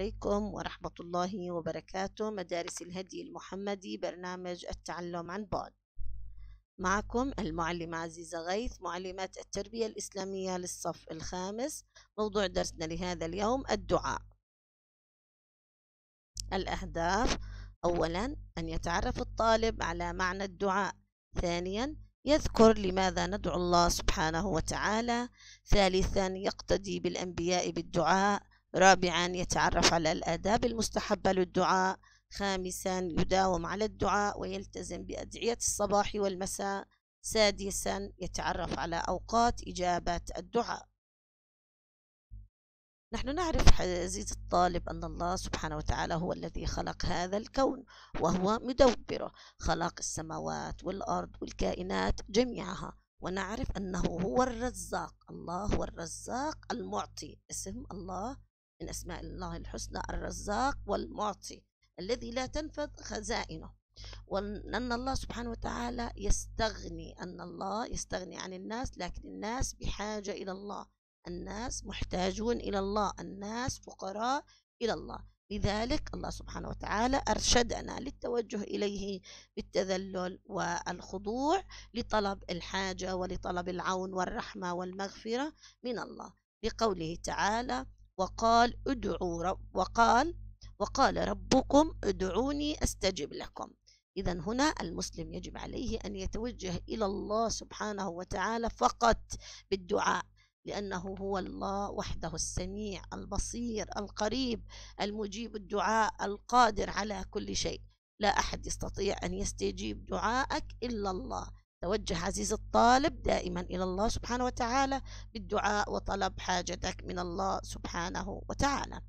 عليكم ورحمة الله وبركاته مدارس الهدي المحمدي برنامج التعلم عن بعد معكم المعلمة عزيزة غيث معلمة التربية الإسلامية للصف الخامس موضوع درسنا لهذا اليوم الدعاء الأهداف أولا أن يتعرف الطالب على معنى الدعاء ثانيا يذكر لماذا ندعو الله سبحانه وتعالى ثالثا يقتدي بالأنبياء بالدعاء رابعا يتعرف على الآداب المستحبة للدعاء خامسا يداوم على الدعاء ويلتزم بأدعية الصباح والمساء سادسا يتعرف على أوقات إجابة الدعاء نحن نعرف عزيز الطالب أن الله سبحانه وتعالى هو الذي خلق هذا الكون وهو مدبره خلق السماوات والأرض والكائنات جميعها ونعرف أنه هو الرزاق الله هو الرزاق المعطي اسم الله من أسماء الله الحسنى الرزاق والمعطي الذي لا تنفذ خزائنه وأن الله سبحانه وتعالى يستغني أن الله يستغني عن الناس لكن الناس بحاجة إلى الله الناس محتاجون إلى الله الناس فقراء إلى الله لذلك الله سبحانه وتعالى أرشدنا للتوجه إليه بالتذلل والخضوع لطلب الحاجة ولطلب العون والرحمة والمغفرة من الله لقوله تعالى وقال ادعوا رب وقال وقال ربكم ادعوني استجب لكم إذا هنا المسلم يجب عليه أن يتوجه إلى الله سبحانه وتعالى فقط بالدعاء لأنه هو الله وحده السميع البصير القريب المجيب الدعاء القادر على كل شيء لا أحد يستطيع أن يستجيب دعاءك إلا الله توجه عزيز الطالب دائما إلى الله سبحانه وتعالى بالدعاء وطلب حاجتك من الله سبحانه وتعالى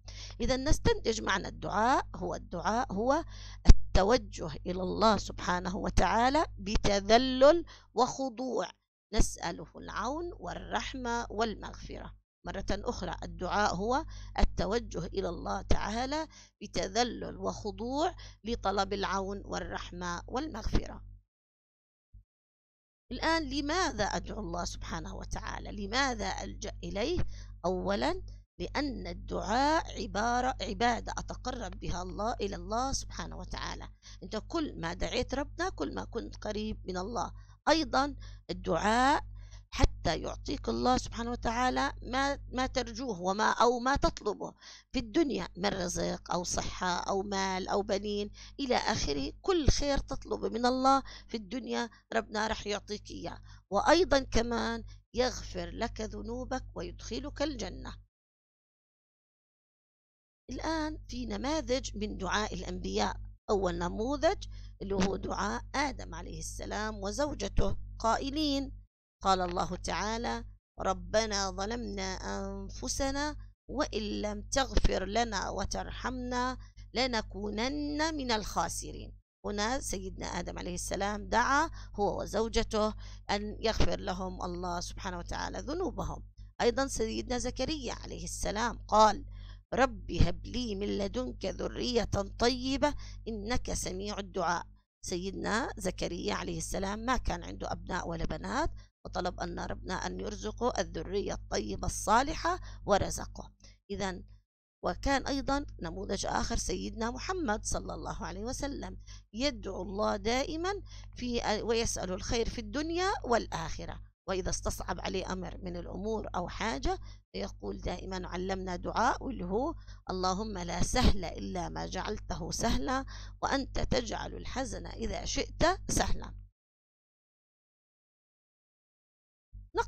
إذا نستنتج معنى الدعاء هو الدعاء هو التوجه إلى الله سبحانه وتعالى بتذلل وخضوع نسأله العون والرحمة والمغفرة مرة أخرى الدعاء هو التوجه إلى الله تعالى بتذلل وخضوع لطلب العون والرحمة والمغفرة الآن لماذا أدعو الله سبحانه وتعالى لماذا ألجأ إليه أولا لأن الدعاء عبارة عبادة أتقرب بها الله إلى الله سبحانه وتعالى أنت كل ما دعيت ربنا كل ما كنت قريب من الله أيضا الدعاء حتى يعطيك الله سبحانه وتعالى ما ما ترجوه وما او ما تطلبه في الدنيا من رزق او صحه او مال او بنين الى اخره كل خير تطلبه من الله في الدنيا ربنا راح يعطيك اياه وايضا كمان يغفر لك ذنوبك ويدخلك الجنه الان في نماذج من دعاء الانبياء اول نموذج اللي هو دعاء ادم عليه السلام وزوجته قائلين قال الله تعالى ربنا ظلمنا أنفسنا وإن لم تغفر لنا وترحمنا لنكونن من الخاسرين هنا سيدنا آدم عليه السلام دعا هو وزوجته أن يغفر لهم الله سبحانه وتعالى ذنوبهم أيضا سيدنا زكريا عليه السلام قال رب هب لي من لدنك ذرية طيبة إنك سميع الدعاء سيدنا زكريا عليه السلام ما كان عنده أبناء ولا بنات وطلب أن ربنا أن يرزقه الذرية الطيبة الصالحة ورزقه إذا وكان أيضا نموذج آخر سيدنا محمد صلى الله عليه وسلم يدعو الله دائما في ويسأل الخير في الدنيا والآخرة وإذا استصعب عليه أمر من الأمور أو حاجة يقول دائما علمنا دعاء واللي هو اللهم لا سهل إلا ما جعلته سهلا وأنت تجعل الحزن إذا شئت سهلا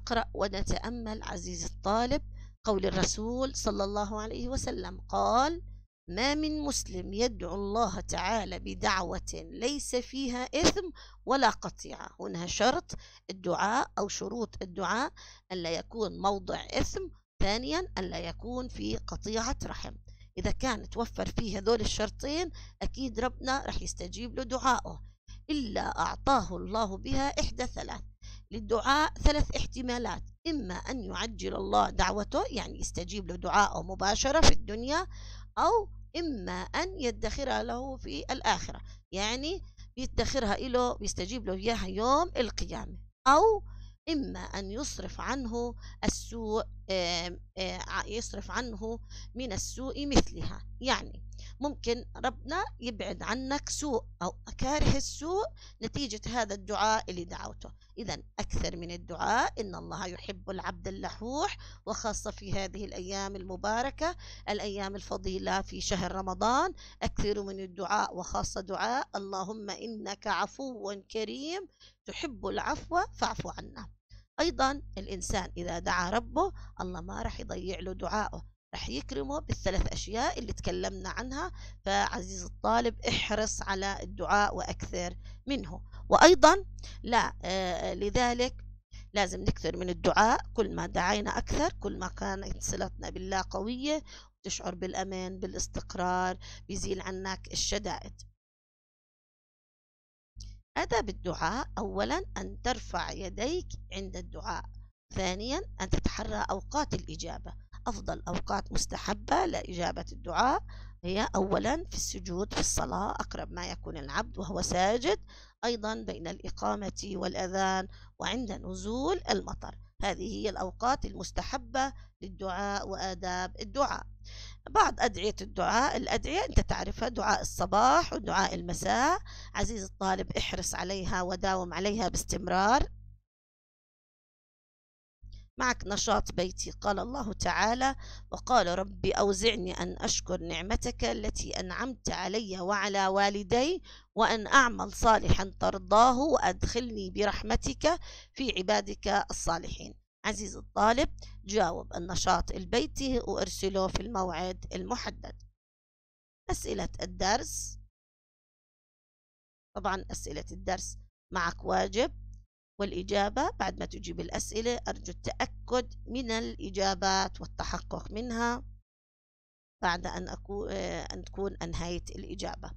نقرأ ونتأمل عزيزي الطالب قول الرسول صلى الله عليه وسلم قال ما من مسلم يدعو الله تعالى بدعوة ليس فيها إثم ولا قطيعة هنا شرط الدعاء أو شروط الدعاء ألا يكون موضع إثم ثانيا ألا يكون في قطيعة رحم إذا كان توفر فيه هذول الشرطين أكيد ربنا رح يستجيب له دعائه إلا أعطاه الله بها إحدى ثلاث للدعاء ثلاث احتمالات إما أن يعجل الله دعوته يعني يستجيب لدعاءه مباشرة في الدنيا أو إما أن يدخرها له في الآخرة يعني يدخرها له ويستجيب له إياها يوم القيامة أو إما أن يصرف عنه السوء آه، يصرف عنه من السوء مثلها يعني ممكن ربنا يبعد عنك سوء أو كاره السوء نتيجة هذا الدعاء اللي دعوته إذا أكثر من الدعاء إن الله يحب العبد اللحوح وخاصة في هذه الأيام المباركة الأيام الفضيلة في شهر رمضان أكثروا من الدعاء وخاصة دعاء اللهم إنك عفو كريم تحب العفو فاعف عنا أيضا الإنسان إذا دعا ربه الله ما راح يضيع له دعائه رح يكرمه بالثلاث أشياء اللي تكلمنا عنها فعزيز الطالب احرص على الدعاء وأكثر منه وأيضا لا آه، لذلك لازم نكثر من الدعاء كل ما دعينا أكثر كل ما كانت صلتنا بالله قوية تشعر بالأمان بالاستقرار بيزيل عنك الشدائد أدب الدعاء أولا أن ترفع يديك عند الدعاء ثانيا أن تتحرى أوقات الإجابة أفضل أوقات مستحبة لإجابة الدعاء هي أولا في السجود في الصلاة أقرب ما يكون العبد وهو ساجد أيضا بين الإقامة والأذان وعند نزول المطر هذه هي الأوقات المستحبة للدعاء وآداب الدعاء بعض أدعية الدعاء الأدعية أنت تعرفها دعاء الصباح ودعاء المساء عزيز الطالب احرص عليها وداوم عليها باستمرار معك نشاط بيتي قال الله تعالى وقال ربي أوزعني أن أشكر نعمتك التي أنعمت علي وعلى والدي وأن أعمل صالحا ترضاه وأدخلني برحمتك في عبادك الصالحين عزيز الطالب جاوب النشاط البيتي وارسله في الموعد المحدد أسئلة الدرس طبعا أسئلة الدرس معك واجب والإجابة بعد ما تجيب الأسئلة أرجو التأكد من الإجابات والتحقق منها بعد أن, أكو... آه، أن تكون أنهيت الإجابة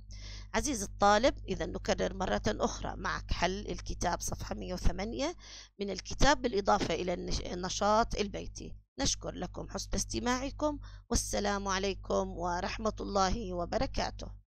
عزيزي الطالب إذا نكرر مرة أخرى معك حل الكتاب صفحة 108 من الكتاب بالإضافة إلى النشاط البيتي نشكر لكم حسن استماعكم والسلام عليكم ورحمة الله وبركاته